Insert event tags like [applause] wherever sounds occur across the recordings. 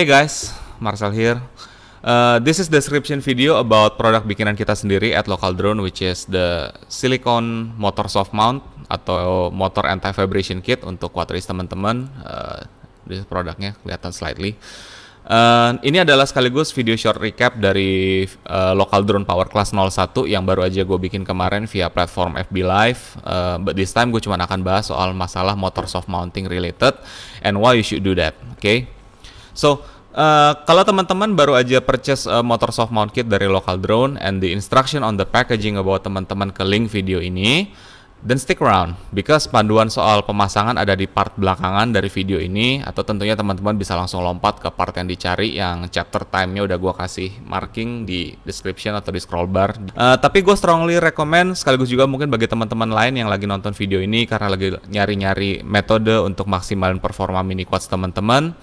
Hey guys, Marcel here. Uh, this is description video about produk bikinan kita sendiri at Local Drone which is the silicon motor soft mount atau motor anti vibration kit untuk quadris teman-teman. Uh, this produknya kelihatan slightly. Uh, ini adalah sekaligus video short recap dari uh, Local Drone Power Class 01 yang baru aja gue bikin kemarin via platform FB Live. Uh, but this time gue cuma akan bahas soal masalah motor soft mounting related and why you should do that. Oke. Okay? So Uh, kalau teman-teman baru aja purchase uh, motor soft mount kit dari local drone and the instruction on the packaging bawa teman-teman ke link video ini, then stick around because panduan soal pemasangan ada di part belakangan dari video ini atau tentunya teman-teman bisa langsung lompat ke part yang dicari yang chapter time-nya udah gue kasih marking di description atau di scroll bar. Uh, tapi gue strongly recommend sekaligus juga mungkin bagi teman-teman lain yang lagi nonton video ini karena lagi nyari-nyari metode untuk maksimalin performa mini quads teman-teman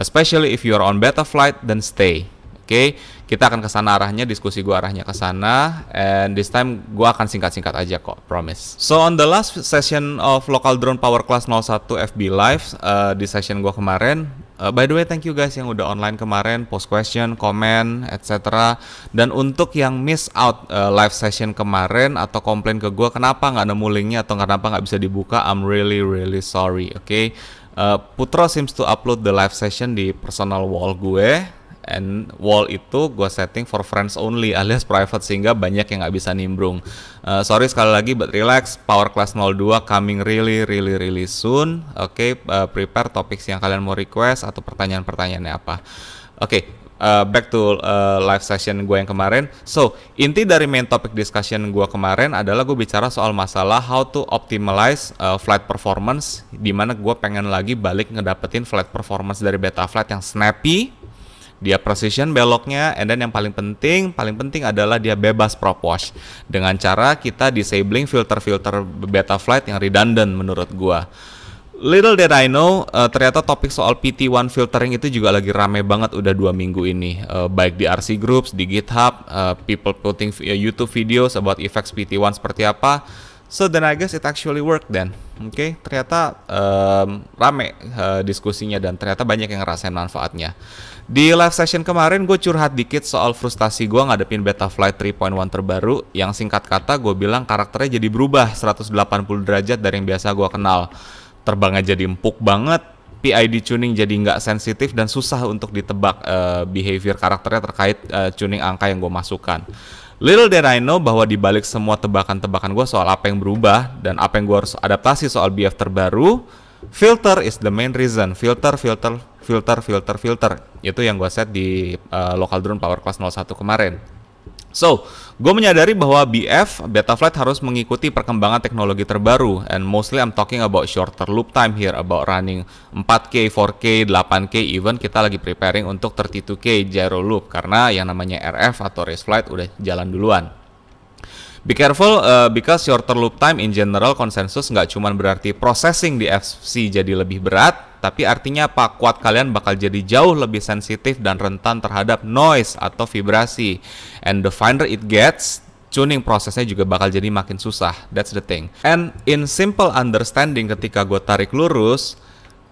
especially if you are on better flight then stay. Oke, okay? kita akan ke sana arahnya, diskusi gua arahnya ke sana, and this time gua akan singkat-singkat aja kok, promise. So on the last session of Local Drone Power Class 01 FB Live, uh, di session gua kemarin, uh, by the way thank you guys yang udah online kemarin, post question, comment, etc. Dan untuk yang miss out uh, live session kemarin atau komplain ke gue kenapa nggak nemu linknya atau kenapa nggak bisa dibuka, I'm really really sorry, oke? Okay? Eh, Putra seems to upload the live session di personal wall gue and wall itu gue setting for friends only [laughs] alias private sehingga banyak yang nggak bisa nimbrung uh, sorry sekali lagi but relax power class 02 coming really really really soon oke okay, uh, eh, prepare topics yang kalian mau request atau pertanyaan-pertanyaannya apa oke okay, uh, back to uh, live session gue yang kemarin. So, inti dari main topic discussion gue kemarin adalah gue bicara soal masalah how to optimize uh, flight performance, dimana gue pengen lagi balik ngedapetin flight performance dari beta flight yang snappy, dia precision beloknya, and then yang paling penting, paling penting adalah dia bebas prop wash dengan cara kita disabling filter-filter beta flight yang redundant menurut gue. Little that I know, uh, ternyata topik soal PT1 filtering itu juga lagi rame banget udah dua minggu ini. Uh, baik di RC groups, di GitHub, uh, people putting uh, YouTube videos about effects PT1 seperti apa. So then I guess it actually work then. Oke, okay? ternyata um, rame uh, diskusinya dan ternyata banyak yang ngerasain manfaatnya. Di live session kemarin gue curhat dikit soal frustasi gue ngadepin beta flight 3.1 terbaru yang singkat kata gue bilang karakternya jadi berubah 180 derajat dari yang biasa gue kenal terbangnya jadi empuk banget, PID tuning jadi nggak sensitif dan susah untuk ditebak uh, behavior karakternya terkait uh, tuning angka yang gue masukkan. Little did I know bahwa dibalik semua tebakan-tebakan gue soal apa yang berubah dan apa yang gue harus adaptasi soal BF terbaru, filter is the main reason. Filter, filter, filter, filter, filter. Itu yang gue set di uh, eh, local drone power class 01 kemarin. So, gue menyadari bahwa BF, Betaflight harus mengikuti perkembangan teknologi terbaru and mostly I'm talking about shorter loop time here about running 4K, 4K, 8K even kita lagi preparing untuk 32K gyro loop karena yang namanya RF atau race flight udah jalan duluan. Be careful uh, because shorter loop time in general konsensus nggak cuma berarti processing di FC jadi lebih berat, tapi artinya apa? kuat kalian bakal jadi jauh lebih sensitif dan rentan terhadap noise atau vibrasi. And the finer it gets, tuning prosesnya juga bakal jadi makin susah. That's the thing. And in simple understanding ketika gue tarik lurus,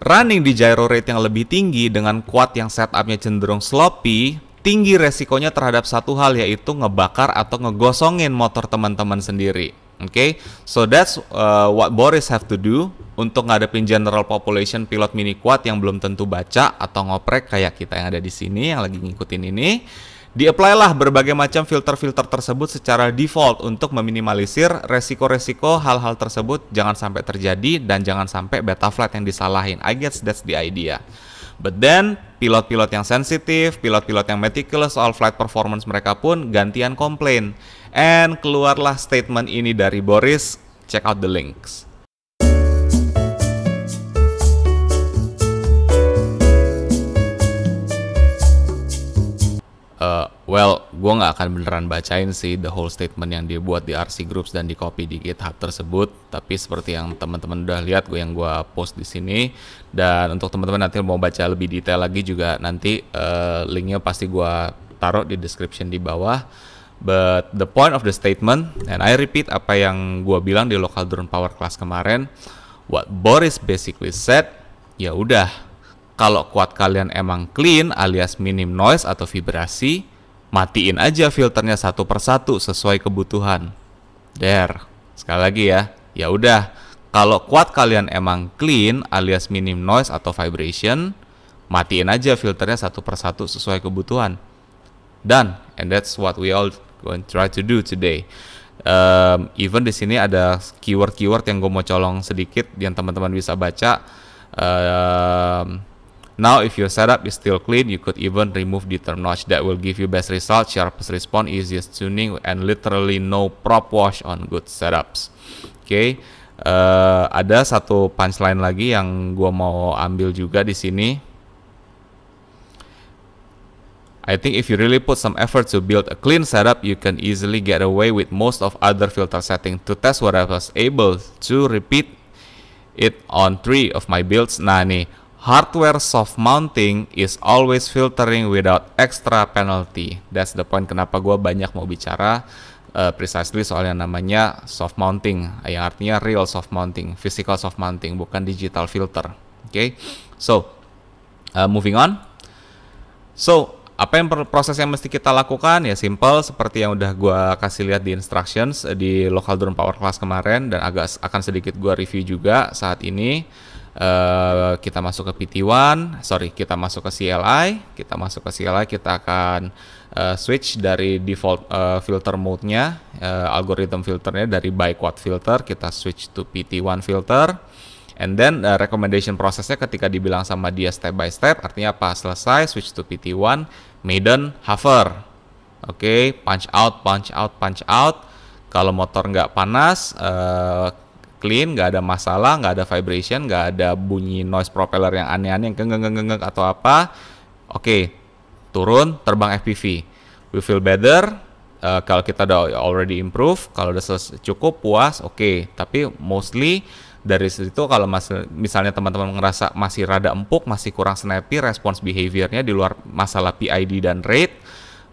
running di gyro rate yang lebih tinggi dengan kuat yang setupnya cenderung sloppy, tinggi resikonya terhadap satu hal yaitu ngebakar atau ngegosongin motor teman-teman sendiri. Okay, so that's uh, what Boris have to do untuk ngadepin general population pilot mini quad yang belum tentu baca atau ngoprek kayak kita yang ada di sini yang lagi ngikutin ini. Di-apply lah berbagai macam filter-filter tersebut secara default untuk meminimalisir resiko-resiko hal-hal tersebut jangan sampai terjadi dan jangan sampai beta flight yang disalahin. I guess that's the idea. But then, pilot-pilot yang sensitif, pilot-pilot yang meticulous soal flight performance mereka pun gantian komplain. And keluarlah statement ini dari Boris. Check out the links. Uh, well, gue nggak akan beneran bacain sih the whole statement yang dibuat di RC Groups dan di copy di GitHub tersebut. Tapi seperti yang teman-teman udah lihat gue yang gue post di sini. Dan untuk teman-teman nanti mau baca lebih detail lagi juga nanti uh, linknya pasti gue taruh di description di bawah. But the point of the statement, and I repeat apa yang gue bilang di local drone power class kemarin, what Boris basically said, ya udah, kalau kuat kalian emang clean alias minim noise atau vibrasi, matiin aja filternya satu persatu sesuai kebutuhan. There, sekali lagi ya, ya udah, kalau kuat kalian emang clean alias minim noise atau vibration, matiin aja filternya satu persatu sesuai kebutuhan. Dan, and that's what we all going to try to do today. Um, even di sini ada keyword-keyword yang gue mau colong sedikit yang teman-teman bisa baca. Um, Now, if your setup is still clean, you could even remove the term notch that will give you best result, sharpest response, easiest tuning, and literally no prop wash on good setups. Oke, okay. uh, ada satu punchline lagi yang gue mau ambil juga di sini. I think if you really put some effort to build a clean setup, you can easily get away with most of other filter setting. To test what I was able to repeat it on three of my builds. Nah nih, hardware soft mounting is always filtering without extra penalty. That's the point kenapa gue banyak mau bicara uh, precisely soal yang namanya soft mounting, yang artinya real soft mounting, physical soft mounting, bukan digital filter. Oke, okay? so uh, moving on. So apa yang proses yang mesti kita lakukan ya simple seperti yang udah gue kasih lihat di instructions eh, di local drone power class kemarin dan agak akan sedikit gue review juga saat ini uh, kita masuk ke PT1 sorry kita masuk ke CLI kita masuk ke CLI kita akan uh, switch dari default uh, filter mode nya uh, algoritm filternya dari by quad filter kita switch to PT1 filter And then uh, recommendation prosesnya ketika dibilang sama dia step by step, artinya apa? Selesai, switch to PT1, maiden hover. Oke, okay, punch out, punch out, punch out. Kalau motor nggak panas, uh, clean, nggak ada masalah, nggak ada vibration, nggak ada bunyi noise propeller yang aneh-aneh, yang genggeng -geng atau apa. Oke, okay, turun, terbang FPV. We feel better. Uh, kalau kita udah already improve, kalau udah cukup puas, oke. Okay. Tapi mostly dari situ kalau mas, misalnya teman-teman ngerasa masih rada empuk masih kurang snappy response behaviornya di luar masalah PID dan rate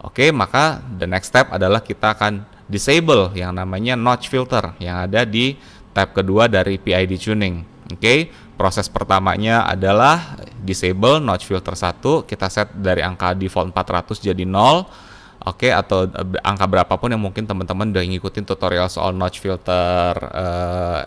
oke okay, maka the next step adalah kita akan disable yang namanya notch filter yang ada di tab kedua dari PID tuning oke okay? proses pertamanya adalah disable notch filter satu kita set dari angka default 400 jadi 0 Oke, okay, atau eh, angka berapapun yang mungkin teman-teman udah ngikutin tutorial soal notch filter eh,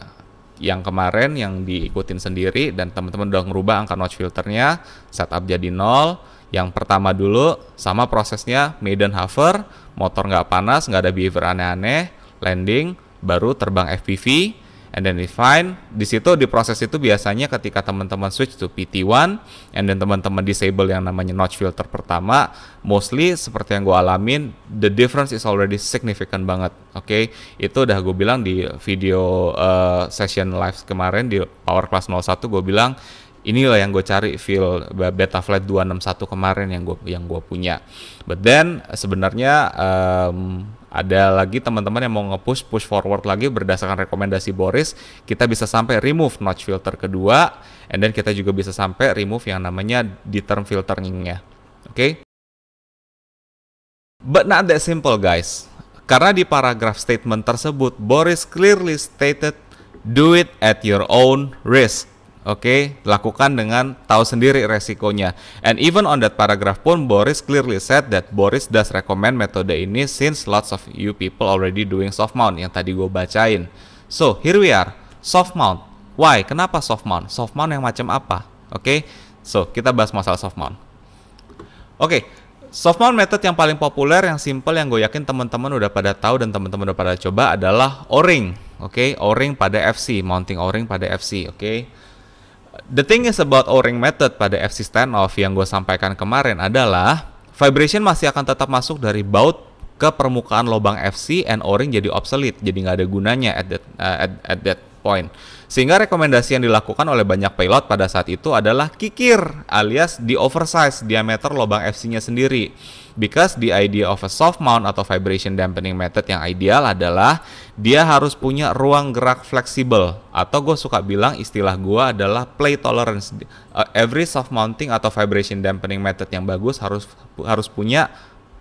yang kemarin yang diikutin sendiri dan teman-teman udah ngerubah angka notch filternya setup jadi nol yang pertama dulu sama prosesnya maiden hover motor nggak panas nggak ada behavior aneh-aneh landing baru terbang FPV and then refine. Di situ di proses itu biasanya ketika teman-teman switch to PT1 and then teman-teman disable yang namanya notch filter pertama, mostly seperti yang gue alamin, the difference is already significant banget. Oke, okay? itu udah gue bilang di video uh, session live kemarin di Power Class 01 gue bilang inilah yang gue cari feel beta flight 261 kemarin yang gue yang gue punya but then sebenarnya um, ada lagi teman-teman yang mau nge-push push forward lagi berdasarkan rekomendasi Boris kita bisa sampai remove notch filter kedua and then kita juga bisa sampai remove yang namanya di term filteringnya oke okay? but not that simple guys karena di paragraf statement tersebut Boris clearly stated do it at your own risk Oke, okay? lakukan dengan tahu sendiri resikonya. And even on that paragraph pun Boris clearly said that Boris does recommend metode ini since lots of you people already doing soft mount yang tadi gue bacain. So, here we are. Soft mount. Why? Kenapa soft mount? Soft mount yang macam apa? Oke. Okay? So, kita bahas masalah soft mount. Oke, okay. Soft mount method yang paling populer, yang simple, yang gue yakin teman-teman udah pada tahu dan teman-teman udah pada coba adalah O-ring. Oke, okay? O-ring pada FC, mounting O-ring pada FC. Oke, okay? The thing is about O-ring method pada FC standoff yang gue sampaikan kemarin adalah vibration masih akan tetap masuk dari baut ke permukaan lubang FC and O-ring jadi obsolete, jadi nggak ada gunanya at that, uh, at, at that point. Sehingga rekomendasi yang dilakukan oleh banyak pilot pada saat itu adalah kikir alias di oversize diameter lubang FC-nya sendiri. Because the idea of a soft mount atau vibration dampening method yang ideal adalah dia harus punya ruang gerak fleksibel atau gue suka bilang istilah gue adalah play tolerance. Uh, every soft mounting atau vibration dampening method yang bagus harus harus punya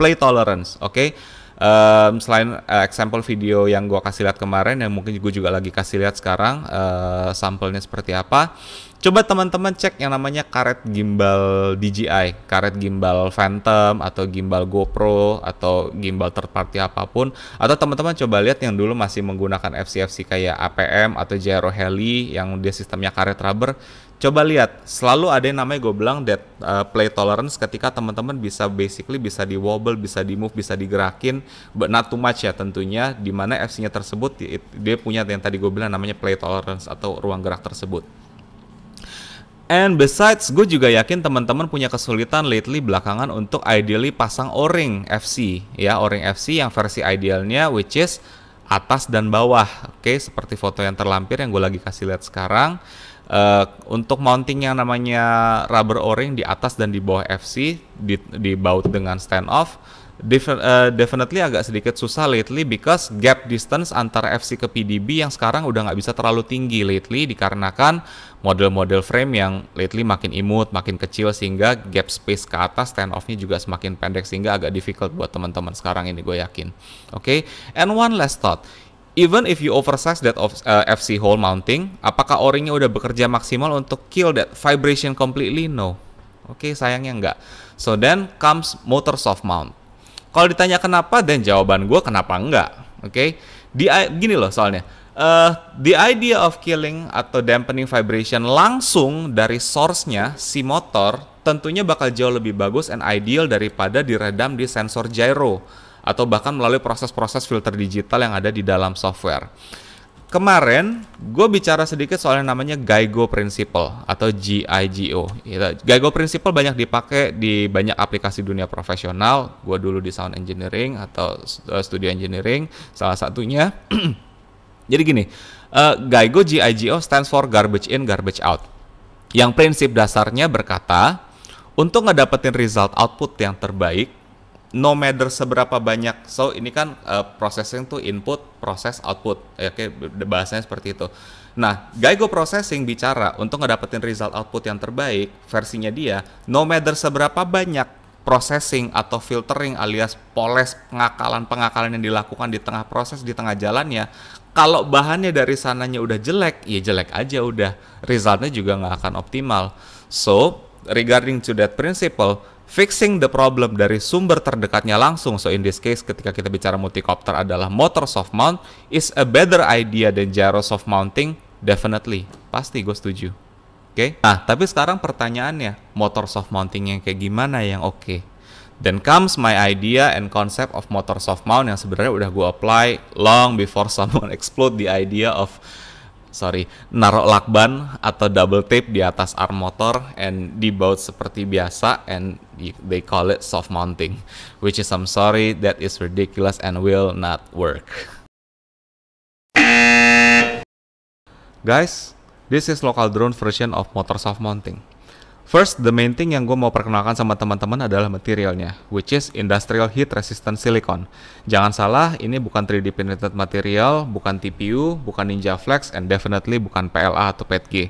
play tolerance, oke? Okay? Um, selain uh, example video yang gue kasih lihat kemarin, dan mungkin gue juga lagi kasih lihat sekarang uh, sampelnya seperti apa. Coba teman-teman cek yang namanya karet gimbal DJI, karet gimbal Phantom atau gimbal GoPro atau gimbal third party apapun atau teman-teman coba lihat yang dulu masih menggunakan FC-FC kayak APM atau Gyro Heli yang dia sistemnya karet rubber coba lihat selalu ada yang namanya gue bilang that uh, play tolerance ketika teman-teman bisa basically bisa di wobble bisa di move bisa digerakin but not too much ya tentunya dimana FC nya tersebut dia punya yang tadi gue bilang namanya play tolerance atau ruang gerak tersebut And besides, gue juga yakin teman-teman punya kesulitan lately belakangan untuk ideally pasang O-ring FC, ya O-ring FC yang versi idealnya which is atas dan bawah. Oke, okay, seperti foto yang terlampir yang gue lagi kasih lihat sekarang. Uh, untuk mounting yang namanya rubber O-ring di atas dan di bawah FC di, baut dengan stand off Defin uh, definitely agak sedikit susah lately because gap distance antara FC ke PDB yang sekarang udah nggak bisa terlalu tinggi lately dikarenakan model-model frame yang lately makin imut, makin kecil sehingga gap space ke atas stand off-nya juga semakin pendek sehingga agak difficult buat teman-teman sekarang ini gue yakin. Oke, okay? and one last thought. Even if you oversize that of, uh, eh, FC hole mounting, apakah O-ringnya udah bekerja maksimal untuk kill that vibration completely? No. Oke, okay, sayangnya nggak. So then comes motor soft mount. Kalau ditanya kenapa dan jawaban gue kenapa enggak, oke? Okay? gini loh soalnya. Uh, the idea of killing atau dampening vibration langsung dari source-nya si motor tentunya bakal jauh lebih bagus and ideal daripada diredam di sensor gyro atau bahkan melalui proses-proses filter digital yang ada di dalam software kemarin gue bicara sedikit soal yang namanya GIGO Principle atau GIGO. Iya, GIGO Principle banyak dipakai di banyak aplikasi dunia profesional. Gue dulu di sound engineering atau eh, studio engineering salah satunya. [clears throat] Jadi gini, uh, eh, GIGO GIGO stands for garbage in, garbage out. Yang prinsip dasarnya berkata, untuk ngedapetin result output yang terbaik, no matter seberapa banyak so ini kan uh, processing tuh input proses output ya, oke okay, bahasanya seperti itu nah Geigo processing bicara untuk ngedapetin result output yang terbaik versinya dia no matter seberapa banyak processing atau filtering alias poles pengakalan-pengakalan yang dilakukan di tengah proses di tengah jalannya kalau bahannya dari sananya udah jelek ya jelek aja udah resultnya juga nggak akan optimal so regarding to that principle fixing the problem dari sumber terdekatnya langsung. So in this case ketika kita bicara multicopter adalah motor soft mount is a better idea than gyro soft mounting definitely. Pasti gue setuju. Oke. Okay? Nah, tapi sekarang pertanyaannya, motor soft mounting yang kayak gimana yang oke? Okay? Then comes my idea and concept of motor soft mount yang sebenarnya udah gue apply long before [laughs] someone explode the idea of sorry naruh lakban atau double tape di atas arm motor and dibaut seperti biasa and they call it soft mounting which is I'm sorry that is ridiculous and will not work guys this is local drone version of motor soft mounting First, the main thing yang gue mau perkenalkan sama teman-teman adalah materialnya, which is industrial heat resistant silicon. Jangan salah, ini bukan 3D printed material, bukan TPU, bukan Ninja Flex, and definitely bukan PLA atau PETG.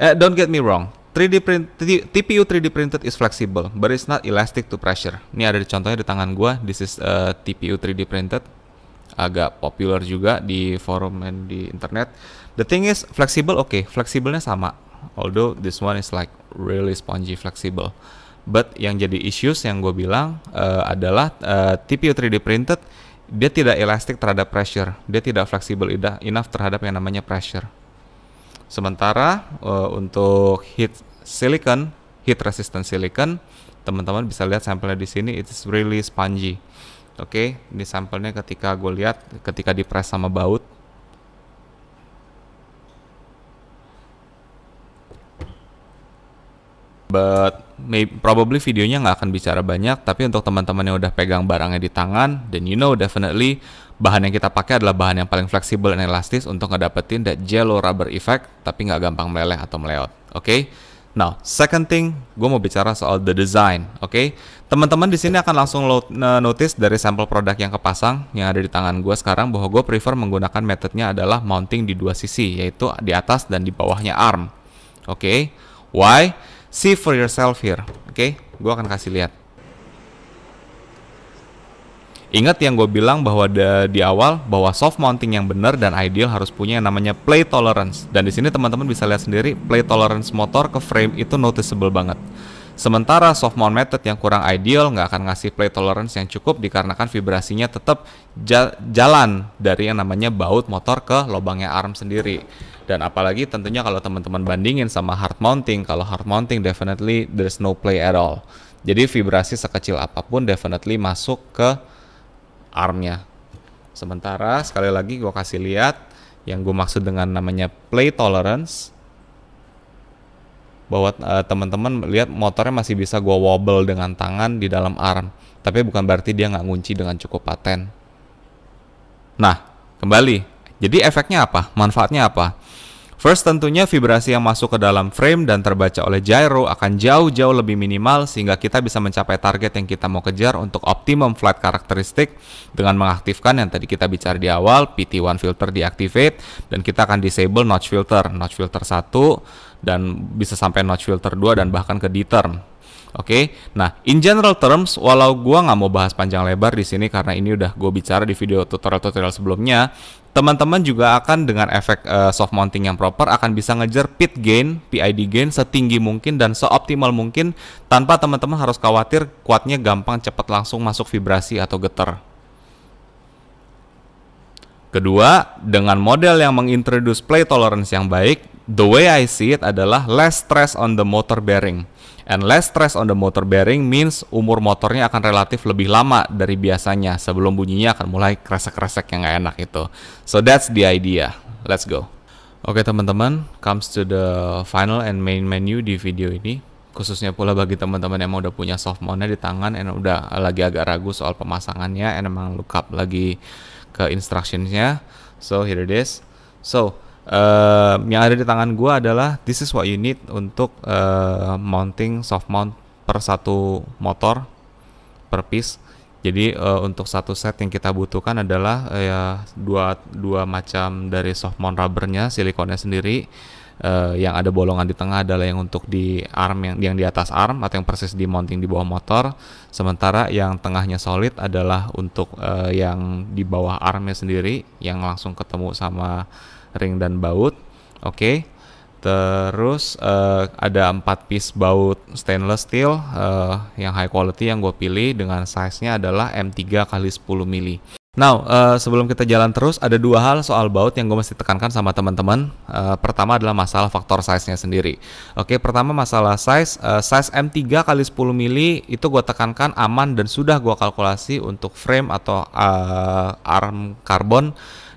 Eh, don't get me wrong, 3D print, TPU 3D printed is flexible, but it's not elastic to pressure. Ini ada contohnya di tangan gue, this is a TPU 3D printed agak populer juga di forum dan di internet. The thing is, flexible, oke, okay. fleksibelnya sama, although this one is like really spongy flexible but yang jadi issues yang gue bilang uh, adalah uh, eh, TPU 3D printed dia tidak elastik terhadap pressure dia tidak fleksibel enough terhadap yang namanya pressure sementara uh, untuk heat silicon heat resistant silicon teman-teman bisa lihat sampelnya di sini it's really spongy oke okay? ini sampelnya ketika gue lihat ketika di sama baut But maybe, probably videonya nggak akan bicara banyak, tapi untuk teman-teman yang udah pegang barangnya di tangan, then you know definitely bahan yang kita pakai adalah bahan yang paling fleksibel dan elastis untuk ngedapetin that jello rubber effect, tapi nggak gampang meleleh atau meleot. Oke? Okay? Now, second thing, gue mau bicara soal the design, oke? Okay? Teman-teman di sini akan langsung lo, notice dari sampel produk yang kepasang yang ada di tangan gue sekarang bahwa gue prefer menggunakan metodenya adalah mounting di dua sisi, yaitu di atas dan di bawahnya arm, oke? Okay? Why? see for yourself here. Oke, okay? gue akan kasih lihat. Ingat yang gue bilang bahwa de, di awal bahwa soft mounting yang benar dan ideal harus punya yang namanya play tolerance. Dan di sini teman-teman bisa lihat sendiri play tolerance motor ke frame itu noticeable banget. Sementara soft mount method yang kurang ideal nggak akan ngasih play tolerance yang cukup dikarenakan vibrasinya tetap jalan dari yang namanya baut motor ke lubangnya arm sendiri dan apalagi tentunya kalau teman-teman bandingin sama hard mounting kalau hard mounting definitely there's no play at all jadi vibrasi sekecil apapun definitely masuk ke armnya sementara sekali lagi gue kasih lihat yang gue maksud dengan namanya play tolerance bahwa uh, teman-teman lihat motornya masih bisa gue wobble dengan tangan di dalam arm tapi bukan berarti dia nggak ngunci dengan cukup paten nah kembali jadi efeknya apa manfaatnya apa First tentunya vibrasi yang masuk ke dalam frame dan terbaca oleh gyro akan jauh-jauh lebih minimal sehingga kita bisa mencapai target yang kita mau kejar untuk optimum flight karakteristik dengan mengaktifkan yang tadi kita bicara di awal PT1 filter diaktifkan dan kita akan disable notch filter, notch filter 1 dan bisa sampai notch filter 2 dan bahkan ke D-term. Oke, okay? nah in general terms, walau gua nggak mau bahas panjang lebar di sini karena ini udah gue bicara di video tutorial-tutorial sebelumnya, teman-teman juga akan dengan efek uh, soft mounting yang proper akan bisa ngejar pit gain, PID gain setinggi mungkin dan seoptimal mungkin tanpa teman-teman harus khawatir kuatnya gampang cepat langsung masuk vibrasi atau getar. Kedua, dengan model yang mengintroduce play tolerance yang baik, the way I see it adalah less stress on the motor bearing And less stress on the motor bearing means umur motornya akan relatif lebih lama dari biasanya sebelum bunyinya akan mulai kresek-kresek yang nggak enak itu. So that's the idea. Let's go. Oke okay, teman-teman, comes to the final and main menu di video ini. Khususnya pula bagi teman-teman yang mau udah punya soft mountnya di tangan dan udah lagi agak ragu soal pemasangannya and emang look up lagi ke instructionsnya. So here it is. So uh, yang ada di tangan gue adalah this is what you need untuk uh, mounting soft mount per satu motor per piece. Jadi uh, untuk satu set yang kita butuhkan adalah uh, dua dua macam dari soft mount rubbernya, silikonnya sendiri. Uh, yang ada bolongan di tengah adalah yang untuk di arm yang yang di atas arm atau yang persis di mounting di bawah motor. Sementara yang tengahnya solid adalah untuk uh, yang di bawah armnya sendiri yang langsung ketemu sama ring dan baut. Oke. Okay. Terus uh, ada 4 piece baut stainless steel uh, yang high quality yang gue pilih dengan size-nya adalah M3 kali 10 mili. Now, uh, sebelum kita jalan terus, ada dua hal soal baut yang gue mesti tekankan sama teman-teman. Uh, pertama adalah masalah faktor size-nya sendiri. Oke, pertama masalah size. Uh, size M3 kali 10 mili itu gue tekankan aman dan sudah gue kalkulasi untuk frame atau uh, arm karbon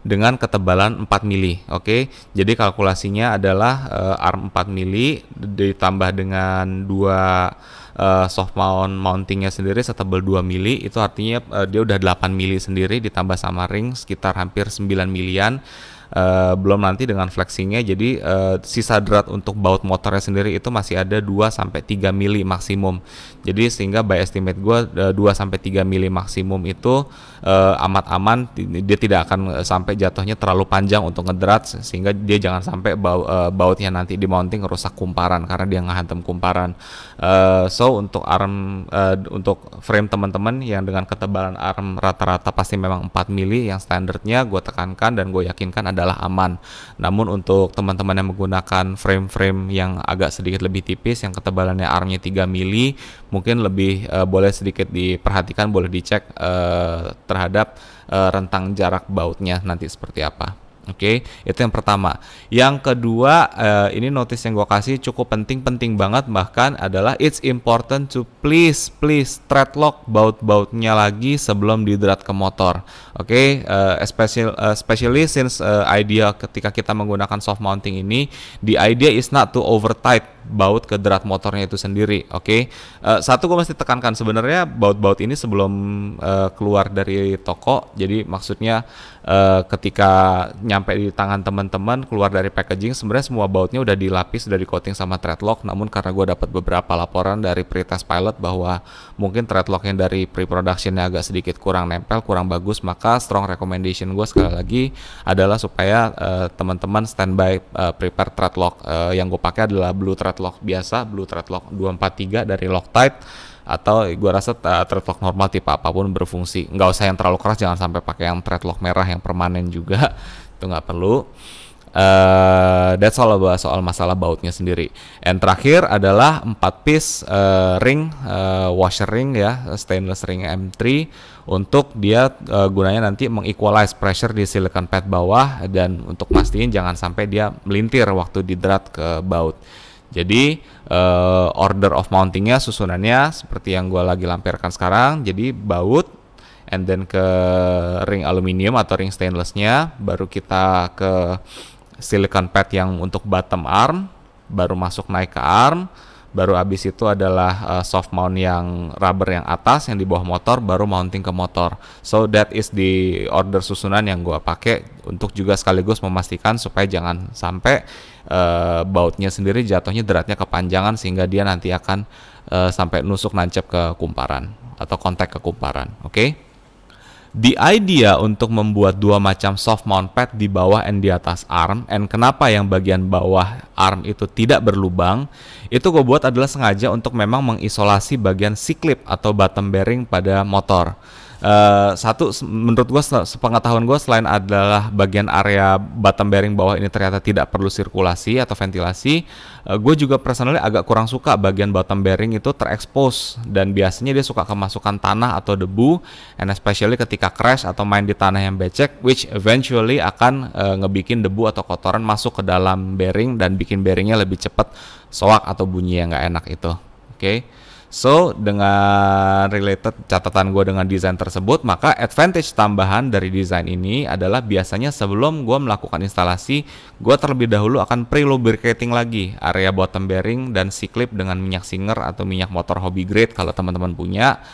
dengan ketebalan 4 mili. Oke, okay? jadi kalkulasinya adalah uh, arm 4 mili ditambah dengan dua uh, soft mount mountingnya sendiri setebal 2 mili itu artinya uh, dia udah 8 mili sendiri ditambah sama ring sekitar hampir 9 milian Eh, belum nanti dengan flexingnya jadi uh, sisa drat untuk baut motornya sendiri itu masih ada 2 sampai 3 mili maksimum jadi sehingga by estimate gue uh, 2 sampai 3 mili maksimum itu uh, amat aman dia tidak akan sampai jatuhnya terlalu panjang untuk ngedrat sehingga dia jangan sampai baut, uh, bautnya nanti di mounting rusak kumparan karena dia ngehantem kumparan uh, so untuk arm uh, untuk frame teman-teman yang dengan ketebalan arm rata-rata pasti memang 4 mili yang standarnya gue tekankan dan gue yakinkan ada adalah aman. Namun untuk teman-teman yang menggunakan frame-frame yang agak sedikit lebih tipis yang ketebalannya armnya 3 mili mungkin lebih uh, boleh sedikit diperhatikan boleh dicek uh, terhadap uh, rentang jarak bautnya nanti seperti apa. Oke, okay? itu yang pertama. Yang kedua, uh, ini notice yang gue kasih cukup penting-penting banget bahkan adalah it's important to please please thread lock baut-bautnya lagi sebelum didrat ke motor. Oke, okay? uh, eh, especially, uh, eh, especially since uh, idea ketika kita menggunakan soft mounting ini, the idea is not to over tight baut ke derat motornya itu sendiri. Oke, okay? uh, eh, satu gue mesti tekankan sebenarnya baut-baut ini sebelum uh, keluar dari toko, jadi maksudnya uh, ketika nyampe di tangan teman-teman keluar dari packaging, sebenarnya semua bautnya udah dilapis, dari coating sama threadlock. Namun karena gue dapat beberapa laporan dari pretest pilot bahwa mungkin threadlock yang dari pre-productionnya agak sedikit kurang nempel, kurang bagus, maka strong recommendation gue sekali lagi adalah supaya uh, teman-teman standby uh, prepare threadlock uh, yang gue pakai adalah blue thread threadlock biasa, blue threadlock 243 dari Loctite atau gue rasa eh, threadlock normal tipe apapun berfungsi. Nggak usah yang terlalu keras, jangan sampai pakai yang threadlock merah yang permanen juga, [laughs] itu nggak perlu. Uh, that's all about soal masalah bautnya sendiri. And terakhir adalah 4 piece uh, ring uh, washer ring ya, stainless ring M3 untuk dia uh, gunanya nanti mengequalize pressure di silicon pad bawah dan untuk pastiin jangan sampai dia melintir waktu didrat ke baut. Jadi uh, order of mountingnya susunannya seperti yang gue lagi lampirkan sekarang. Jadi baut, and then ke ring aluminium atau ring stainlessnya, baru kita ke silicon pad yang untuk bottom arm, baru masuk naik ke arm, baru abis itu adalah uh, soft mount yang rubber yang atas yang di bawah motor baru mounting ke motor so that is the order susunan yang gua pakai untuk juga sekaligus memastikan supaya jangan sampai uh, bautnya sendiri jatuhnya deratnya kepanjangan sehingga dia nanti akan uh, sampai nusuk nancep ke kumparan atau kontak ke kumparan oke okay? the idea untuk membuat dua macam soft mount pad di bawah and di atas arm and kenapa yang bagian bawah arm itu tidak berlubang itu gue buat adalah sengaja untuk memang mengisolasi bagian c atau bottom bearing pada motor Eh, satu menurut gue sepengetahuan gue selain adalah bagian area bottom bearing bawah ini ternyata tidak perlu sirkulasi atau ventilasi uh, eh, gue juga personally agak kurang suka bagian bottom bearing itu terekspos dan biasanya dia suka kemasukan tanah atau debu and especially ketika crash atau main di tanah yang becek which eventually akan uh, ngebikin debu atau kotoran masuk ke dalam bearing dan bikin bearingnya lebih cepat soak atau bunyi yang gak enak itu oke okay? So, dengan related catatan gue dengan desain tersebut, maka advantage tambahan dari desain ini adalah biasanya sebelum gue melakukan instalasi, gue terlebih dahulu akan pre-lubricating lagi area bottom bearing dan C-clip dengan minyak singer atau minyak motor hobby grade kalau teman-teman punya.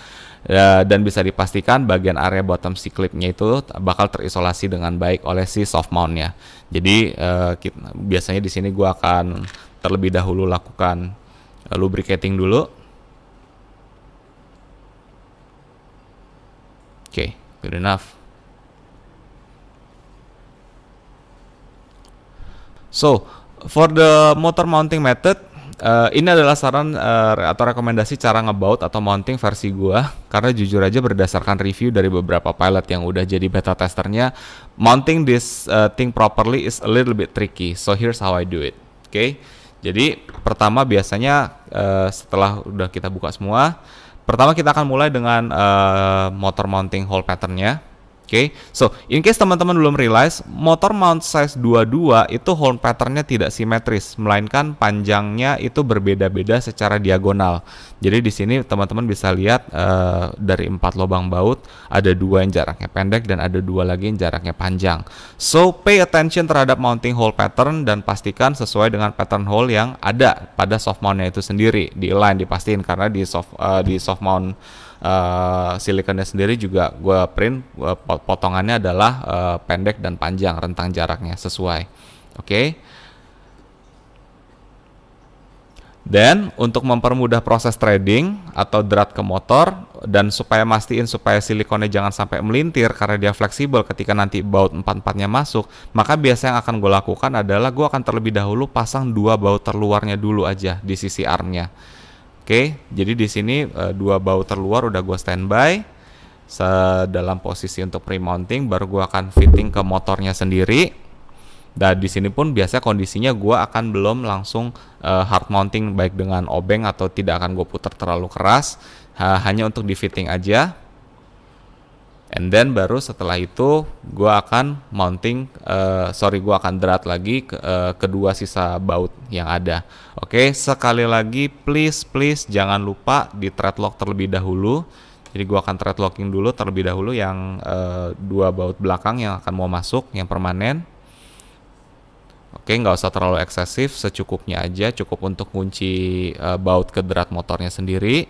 Ya, dan bisa dipastikan bagian area bottom C-clipnya itu bakal terisolasi dengan baik oleh si soft mountnya. Jadi eh, biasanya di sini gue akan terlebih dahulu lakukan eh, lubricating dulu Good enough. So, for the motor mounting method, uh, ini adalah saran uh, atau rekomendasi cara ngebaut atau mounting versi gua karena jujur aja berdasarkan review dari beberapa pilot yang udah jadi beta testernya mounting this uh, thing properly is a little bit tricky so here's how I do it oke okay? jadi pertama biasanya uh, setelah udah kita buka semua Pertama kita akan mulai dengan uh, motor mounting hole patternnya. Oke, okay? so in case teman-teman belum realize, motor mount size 22 itu horn patternnya tidak simetris, melainkan panjangnya itu berbeda-beda secara diagonal. Jadi di sini teman-teman bisa lihat uh, dari empat lubang baut ada dua yang jaraknya pendek dan ada dua lagi yang jaraknya panjang. So pay attention terhadap mounting hole pattern dan pastikan sesuai dengan pattern hole yang ada pada soft mountnya itu sendiri di line dipastikan karena di soft uh, di soft mount Eh, silikonnya sendiri juga gue print gua potongannya adalah uh, pendek dan panjang rentang jaraknya sesuai oke Dan untuk mempermudah proses trading atau drat ke motor dan supaya mastiin supaya silikonnya jangan sampai melintir karena dia fleksibel ketika nanti baut empat empatnya masuk, maka biasa yang akan gue lakukan adalah gue akan terlebih dahulu pasang dua baut terluarnya dulu aja di sisi armnya. Oke, jadi di sini e, dua baut terluar udah gue standby sedalam posisi untuk pre-mounting, baru gue akan fitting ke motornya sendiri. Dan di sini pun biasanya kondisinya gue akan belum langsung e, hard mounting baik dengan obeng atau tidak akan gue putar terlalu keras, ha, hanya untuk di fitting aja and then baru setelah itu gue akan mounting uh, sorry gue akan drat lagi ke, uh, kedua sisa baut yang ada oke okay, sekali lagi please please jangan lupa di thread lock terlebih dahulu jadi gue akan thread locking dulu terlebih dahulu yang uh, dua baut belakang yang akan mau masuk yang permanen oke nggak usah terlalu eksesif secukupnya aja cukup untuk kunci uh, baut ke drat motornya sendiri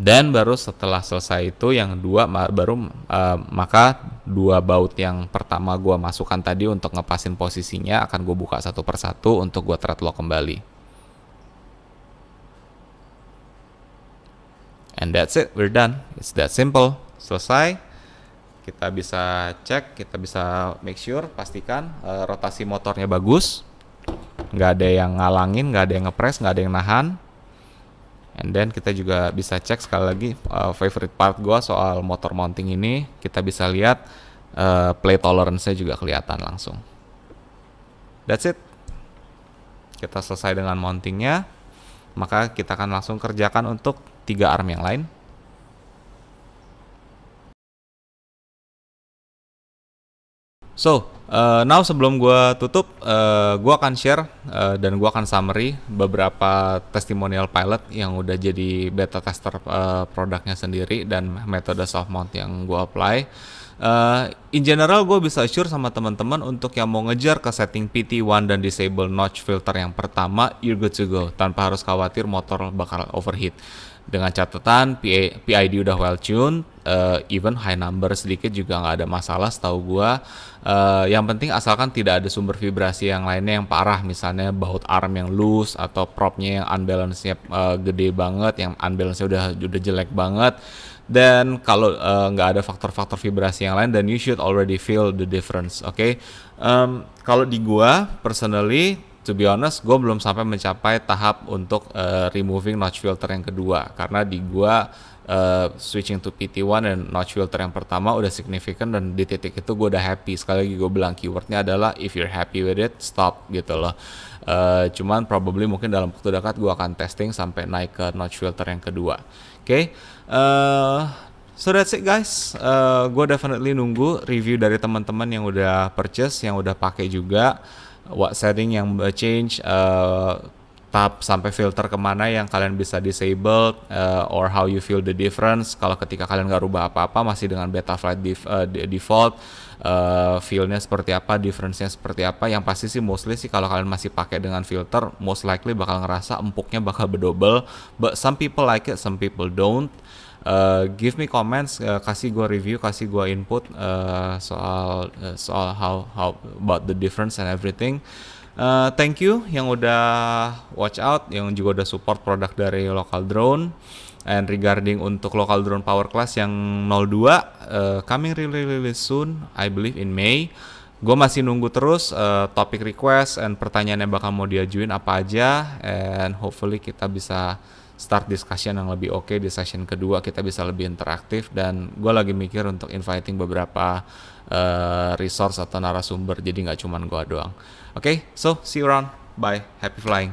dan baru setelah selesai itu yang dua baru uh, maka dua baut yang pertama gue masukkan tadi untuk ngepasin posisinya akan gue buka satu persatu untuk gue threadlock kembali and that's it we're done it's that simple selesai kita bisa cek kita bisa make sure pastikan uh, rotasi motornya bagus nggak ada yang ngalangin nggak ada yang ngepres nggak ada yang nahan And then kita juga bisa cek sekali lagi uh, favorite part gua soal motor mounting ini. Kita bisa lihat uh, play tolerance-nya juga kelihatan langsung. That's it. Kita selesai dengan mountingnya. Maka kita akan langsung kerjakan untuk tiga arm yang lain. So, uh, now sebelum gue tutup, uh, eh, gue akan share uh, dan gue akan summary beberapa testimonial pilot yang udah jadi beta tester uh, produknya sendiri dan metode soft mount yang gue apply. Uh, in general, gue bisa assure sama teman-teman untuk yang mau ngejar ke setting PT1 dan disable notch filter yang pertama, you're good to go. Tanpa harus khawatir motor bakal overheat dengan catatan PID udah well tuned, uh, even high number sedikit juga nggak ada masalah setahu gua. Uh, yang penting asalkan tidak ada sumber vibrasi yang lainnya yang parah, misalnya baut arm yang loose atau propnya yang unbalance-nya uh, gede banget, yang unbalance-nya udah udah jelek banget. Dan kalau nggak uh, ada faktor-faktor vibrasi yang lain, then you should already feel the difference. Oke, okay? um, kalau di gua personally to be honest gue belum sampai mencapai tahap untuk uh, removing notch filter yang kedua karena di gue uh, switching to PT1 dan notch filter yang pertama udah signifikan dan di titik itu gue udah happy sekali lagi gue bilang keywordnya adalah if you're happy with it stop gitu loh uh, cuman probably mungkin dalam waktu dekat gue akan testing sampai naik ke notch filter yang kedua oke okay? uh, eh, So that's it guys, uh, gue definitely nunggu review dari teman-teman yang udah purchase, yang udah pakai juga what setting yang change uh, tab sampai filter kemana yang kalian bisa disable uh, or how you feel the difference kalau ketika kalian nggak rubah apa-apa masih dengan beta flight def, uh, default uh, feelnya seperti apa difference-nya seperti apa yang pasti sih mostly sih kalau kalian masih pakai dengan filter most likely bakal ngerasa empuknya bakal bedobel but some people like it some people don't Eh, give me comments uh, kasih gue review kasih gue input uh, soal uh, soal how how about the difference and everything Uh, thank you yang udah watch out, yang juga udah support produk dari Local Drone. And regarding untuk Local Drone Power Class yang 02, uh, coming really really soon, I believe in May. Gue masih nunggu terus uh, topik request and pertanyaan yang bakal mau diajuin apa aja, and hopefully kita bisa start discussion yang lebih oke okay. di session kedua kita bisa lebih interaktif dan gue lagi mikir untuk inviting beberapa uh, resource atau narasumber jadi nggak cuman gue doang. Oke, okay, so see you around. Bye. Happy flying.